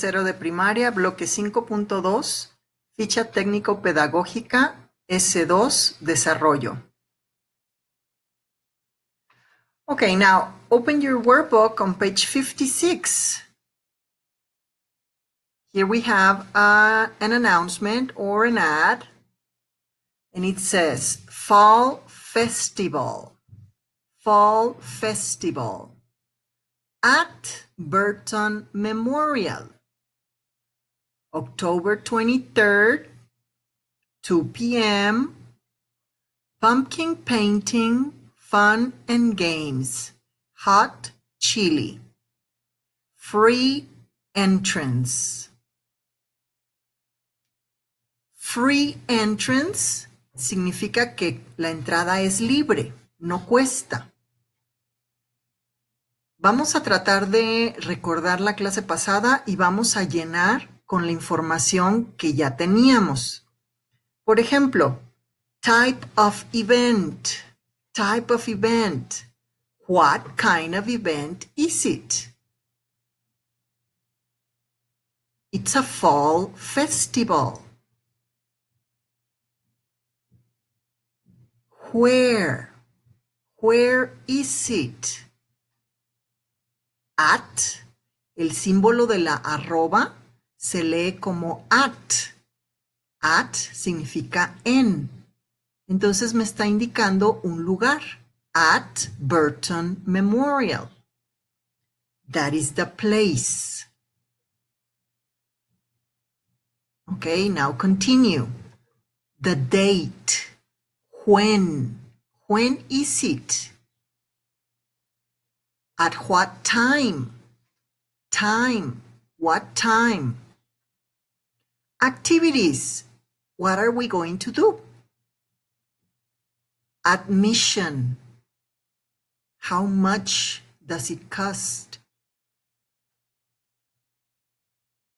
tercero de primaria, bloque 5.2, ficha técnico-pedagógica S2, desarrollo. Okay, now open your workbook on page 56. Here we have uh, an announcement or an ad, and it says Fall Festival. Fall Festival at Burton Memorial. October 23rd, 2 p.m., pumpkin painting, fun and games, hot chili, free entrance. Free entrance significa que la entrada es libre, no cuesta. Vamos a tratar de recordar la clase pasada y vamos a llenar con la información que ya teníamos. Por ejemplo, type of event, type of event, what kind of event is it? It's a fall festival. Where? Where is it? At, el símbolo de la arroba se lee como at. At significa en. Entonces me está indicando un lugar. At Burton Memorial. That is the place. Okay, now continue. The date. When. When is it? At what time? Time. What time? Activities. What are we going to do? Admission. How much does it cost?